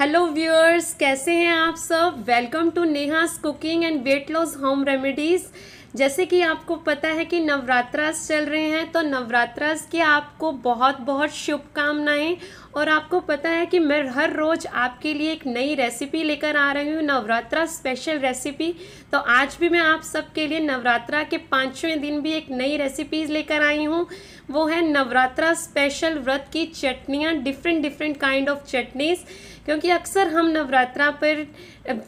hello viewers कैसे हैं आप सब welcome to Neha's cooking and weight loss home remedies जैसे कि आपको पता है कि नवरात्रास चल रहे हैं तो नवरात्रास की आपको बहुत बहुत शुभकामनाएं और आपको पता है कि मैं हर रोज़ आपके लिए एक नई रेसिपी लेकर आ रही हूँ नवरात्रा स्पेशल रेसिपी तो आज भी मैं आप सबके लिए नवरात्रा के पाँचवें दिन भी एक नई रेसिपीज़ लेकर आई हूँ वो है नवरात्रा स्पेशल व्रत की चटनियाँ different different kind of chutneys क्योंकि अक्सर हम नवरात्रा पर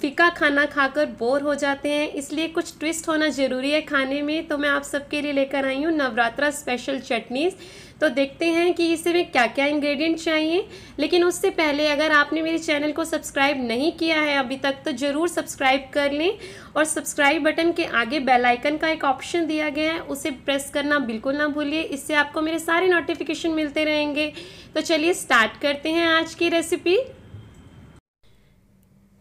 फीका खाना खाकर बोर हो जाते हैं इसलिए कुछ ट्विस्ट होना ज़रूरी है खाने में तो मैं आप सबके लिए लेकर आई हूँ नवरात्रा स्पेशल चटनीज़ तो देखते हैं कि इसे में क्या क्या इंग्रेडिएंट चाहिए लेकिन उससे पहले अगर आपने मेरे चैनल को सब्सक्राइब नहीं किया है अभी तक तो ज़रूर सब्सक्राइब कर लें और सब्सक्राइब बटन के आगे बेल आइकन का एक ऑप्शन दिया गया है उसे प्रेस करना बिल्कुल ना भूलिए इससे आपको मेरे सारे नोटिफिकेशन मिलते रहेंगे तो चलिए स्टार्ट करते हैं आज की रेसिपी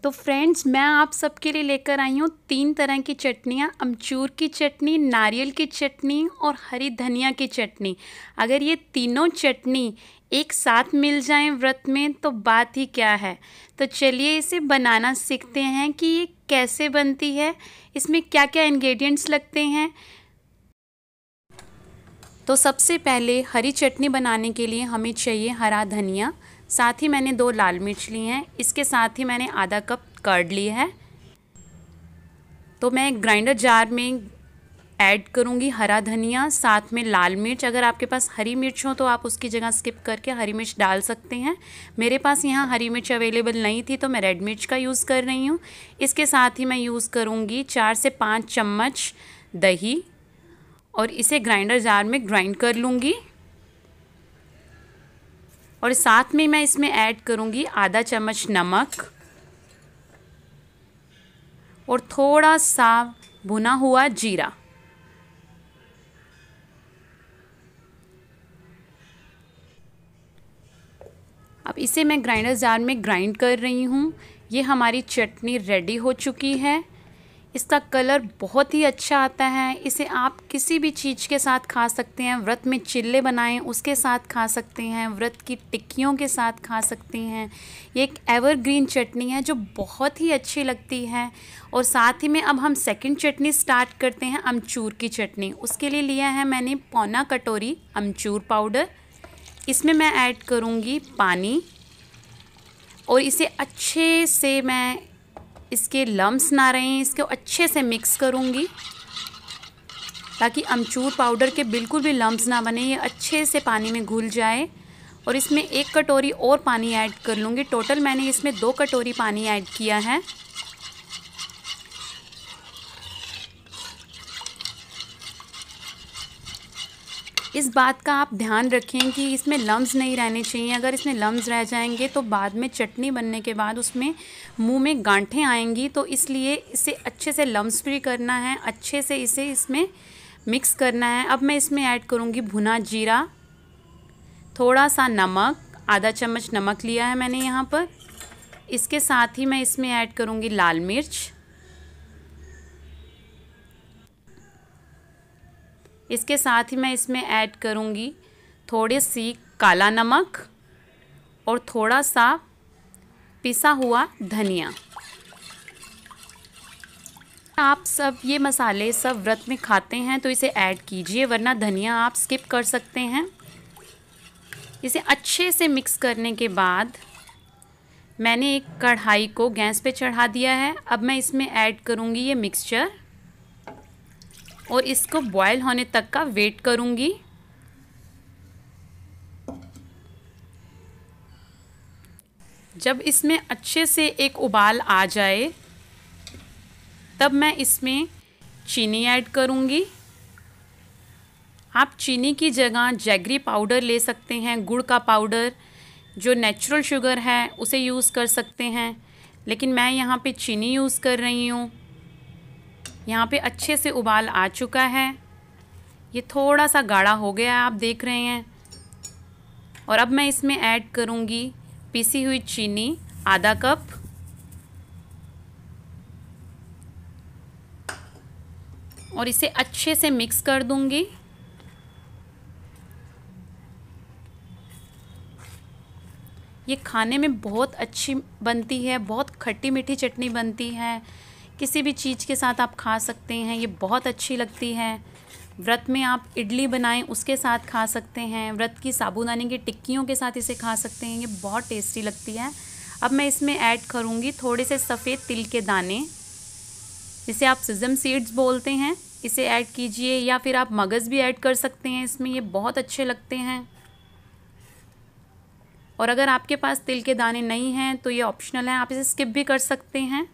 तो फ्रेंड्स मैं आप सबके लिए लेकर आई हूँ तीन तरह की चटनियाँ अमचूर की चटनी नारियल की चटनी और हरी धनिया की चटनी अगर ये तीनों चटनी एक साथ मिल जाएं व्रत में तो बात ही क्या है तो चलिए इसे बनाना सीखते हैं कि ये कैसे बनती है इसमें क्या क्या इंग्रेडिएंट्स लगते हैं तो सबसे पहले हरी चटनी बनाने के लिए हमें चाहिए हरा धनिया साथ ही मैंने दो लाल मिर्च ली हैं इसके साथ ही मैंने आधा कप कर्ड ली है तो मैं ग्राइंडर जार में ऐड करूँगी हरा धनिया साथ में लाल मिर्च अगर आपके पास हरी मिर्च हो तो आप उसकी जगह स्किप करके हरी मिर्च डाल सकते हैं मेरे पास यहाँ हरी मिर्च अवेलेबल नहीं थी तो मैं रेड मिर्च का यूज़ कर रही हूँ इसके साथ ही मैं यूज़ करूँगी चार से पाँच चम्मच दही और इसे ग्राइंडर जार में ग्राइंड कर लूँगी और साथ में मैं इसमें ऐड करूँगी आधा चम्मच नमक और थोड़ा सा भुना हुआ जीरा अब इसे मैं ग्राइंडर जार में ग्राइंड कर रही हूँ ये हमारी चटनी रेडी हो चुकी है इसका कलर बहुत ही अच्छा आता है इसे आप किसी भी चीज़ के साथ खा सकते हैं व्रत में चिल्ले बनाएं उसके साथ खा सकते हैं व्रत की टिक्कियों के साथ खा सकते हैं ये एक एवरग्रीन चटनी है जो बहुत ही अच्छी लगती है और साथ ही में अब हम सेकंड चटनी स्टार्ट करते हैं अमचूर की चटनी उसके लिए लिया है मैंने पौना कटोरी अमचूर पाउडर इसमें मैं ऐड करूँगी पानी और इसे अच्छे से मैं इसके लम्स ना रहें इसको अच्छे से मिक्स करूँगी ताकि अमचूर पाउडर के बिल्कुल भी लम्ब ना बने ये अच्छे से पानी में घुल जाए और इसमें एक कटोरी और पानी ऐड कर लूँगी टोटल मैंने इसमें दो कटोरी पानी ऐड किया है इस बात का आप ध्यान रखें कि इसमें लम्ब नहीं रहने चाहिए अगर इसमें लम्ब रह जाएंगे तो बाद में चटनी बनने के बाद उसमें मुंह में गांठें आएंगी तो इसलिए इसे अच्छे से लम्ब फ्री करना है अच्छे से इसे इसमें मिक्स करना है अब मैं इसमें ऐड करूँगी भुना जीरा थोड़ा सा नमक आधा चम्मच नमक लिया है मैंने यहाँ पर इसके साथ ही मैं इसमें ऐड करूँगी लाल मिर्च इसके साथ ही मैं इसमें ऐड करूँगी थोड़े सी काला नमक और थोड़ा सा पिसा हुआ धनिया आप सब ये मसाले सब व्रत में खाते हैं तो इसे ऐड कीजिए वरना धनिया आप स्किप कर सकते हैं इसे अच्छे से मिक्स करने के बाद मैंने एक कढ़ाई को गैस पे चढ़ा दिया है अब मैं इसमें ऐड करूँगी ये मिक्सचर और इसको बॉयल होने तक का वेट करूँगी जब इसमें अच्छे से एक उबाल आ जाए तब मैं इसमें चीनी ऐड करूँगी आप चीनी की जगह जैगरी पाउडर ले सकते हैं गुड़ का पाउडर जो नेचुरल शुगर है उसे यूज़ कर सकते हैं लेकिन मैं यहाँ पे चीनी यूज़ कर रही हूँ यहाँ पे अच्छे से उबाल आ चुका है ये थोड़ा सा गाढ़ा हो गया है आप देख रहे हैं और अब मैं इसमें ऐड करूँगी पीसी हुई चीनी आधा कप और इसे अच्छे से मिक्स कर दूंगी ये खाने में बहुत अच्छी बनती है बहुत खट्टी मीठी चटनी बनती है किसी भी चीज़ के साथ आप खा सकते हैं ये बहुत अच्छी लगती है व्रत में आप इडली बनाएं उसके साथ खा सकते हैं व्रत की साबुदाने की टिक्कियों के साथ इसे खा सकते हैं ये बहुत टेस्टी लगती है अब मैं इसमें ऐड करूँगी थोड़े से सफ़ेद तिल के दाने जिसे आप सिजम सीड्स बोलते हैं इसे ऐड कीजिए या फिर आप मगज़ भी ऐड कर सकते हैं इसमें ये बहुत अच्छे लगते हैं और अगर आपके पास तिल के दाने नहीं हैं तो ये ऑप्शनल है आप इसे स्किप भी कर सकते हैं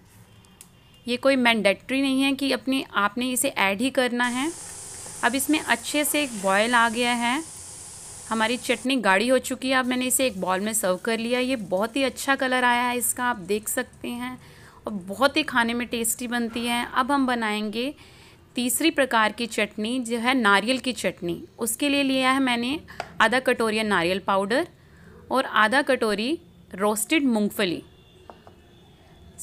ये कोई मैंडेट्री नहीं है कि अपने आपने इसे ऐड ही करना है अब इसमें अच्छे से एक बॉयल आ गया है हमारी चटनी गाढ़ी हो चुकी है अब मैंने इसे एक बॉल में सर्व कर लिया ये बहुत ही अच्छा कलर आया है इसका आप देख सकते हैं और बहुत ही खाने में टेस्टी बनती है अब हम बनाएंगे तीसरी प्रकार की चटनी जो है नारियल की चटनी उसके लिए लिया है मैंने आधा कटोरी नारियल पाउडर और आधा कटोरी रोस्टेड मूँगफली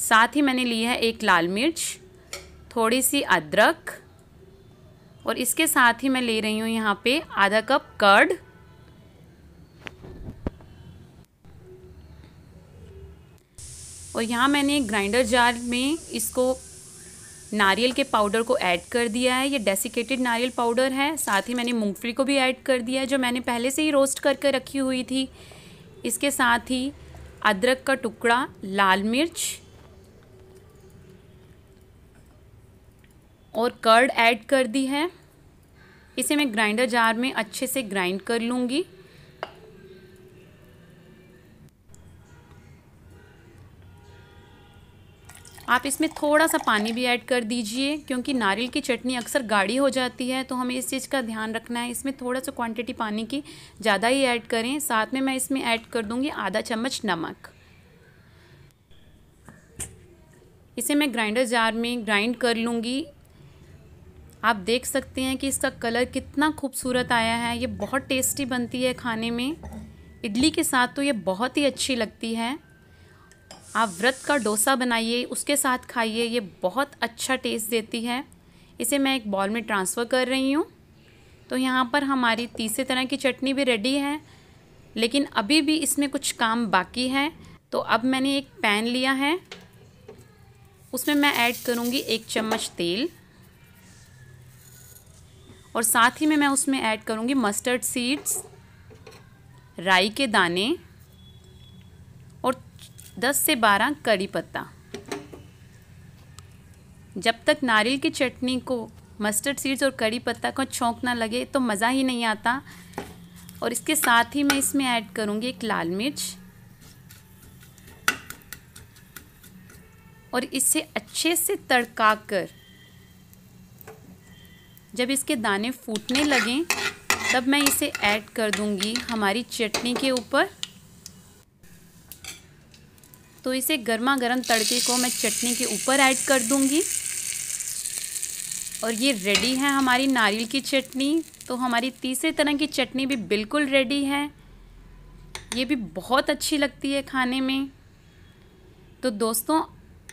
साथ ही मैंने ली है एक लाल मिर्च थोड़ी सी अदरक और इसके साथ ही मैं ले रही हूँ यहाँ पे आधा कप कर्ड और यहाँ मैंने ग्राइंडर जार में इसको नारियल के पाउडर को ऐड कर दिया है ये डेसिकेटेड नारियल पाउडर है साथ ही मैंने मूंगफली को भी ऐड कर दिया है जो मैंने पहले से ही रोस्ट करके रखी हुई थी इसके साथ ही अदरक का टुकड़ा लाल मिर्च और कर्ड ऐड कर दी है इसे मैं ग्राइंडर जार में अच्छे से ग्राइंड कर लूँगी आप इसमें थोड़ा सा पानी भी ऐड कर दीजिए क्योंकि नारियल की चटनी अक्सर गाढ़ी हो जाती है तो हमें इस चीज़ का ध्यान रखना है इसमें थोड़ा सा क्वांटिटी पानी की ज़्यादा ही ऐड करें साथ में मैं इसमें ऐड कर दूँगी आधा चम्मच नमक इसे मैं ग्राइंडर जार में ग्राइंड कर लूँगी आप देख सकते हैं कि इसका कलर कितना खूबसूरत आया है ये बहुत टेस्टी बनती है खाने में इडली के साथ तो ये बहुत ही अच्छी लगती है आप व्रत का डोसा बनाइए उसके साथ खाइए ये बहुत अच्छा टेस्ट देती है इसे मैं एक बॉल में ट्रांसफ़र कर रही हूँ तो यहाँ पर हमारी तीसरे तरह की चटनी भी रेडी है लेकिन अभी भी इसमें कुछ काम बाकी है तो अब मैंने एक पैन लिया है उसमें मैं ऐड करूँगी एक चम्मच तेल और साथ ही में मैं उसमें ऐड करूँगी मस्टर्ड सीड्स राई के दाने और 10 से 12 करी पत्ता जब तक नारियल की चटनी को मस्टर्ड सीड्स और करी पत्ता को छोंक ना लगे तो मज़ा ही नहीं आता और इसके साथ ही मैं इसमें ऐड करूँगी एक लाल मिर्च और इसे अच्छे से तड़का कर जब इसके दाने फूटने लगें तब मैं इसे ऐड कर दूंगी हमारी चटनी के ऊपर तो इसे गर्मा गर्म तड़के को मैं चटनी के ऊपर ऐड कर दूंगी और ये रेडी है हमारी नारियल की चटनी तो हमारी तीसरे तरह की चटनी भी बिल्कुल रेडी है ये भी बहुत अच्छी लगती है खाने में तो दोस्तों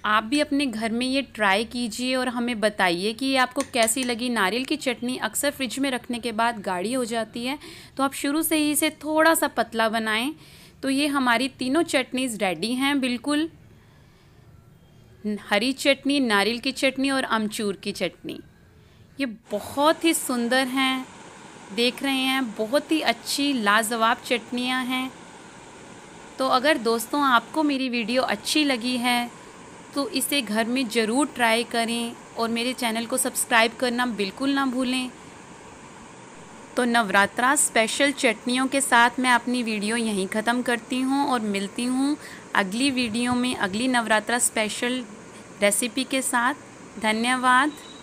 आप भी अपने घर में ये ट्राई कीजिए और हमें बताइए कि ये आपको कैसी लगी नारियल की चटनी अक्सर फ्रिज में रखने के बाद गाढ़ी हो जाती है तो आप शुरू से ही इसे थोड़ा सा पतला बनाएं तो ये हमारी तीनों चटनीज़ रेडी हैं बिल्कुल हरी चटनी नारियल की चटनी और अमचूर की चटनी ये बहुत ही सुंदर हैं देख रहे हैं बहुत ही अच्छी लाजवाब चटनियाँ हैं तो अगर दोस्तों आपको मेरी वीडियो अच्छी लगी है तो इसे घर में ज़रूर ट्राई करें और मेरे चैनल को सब्सक्राइब करना बिल्कुल ना भूलें तो नवरात्रा स्पेशल चटनियों के साथ मैं अपनी वीडियो यहीं ख़त्म करती हूँ और मिलती हूँ अगली वीडियो में अगली नवरात्रा स्पेशल रेसिपी के साथ धन्यवाद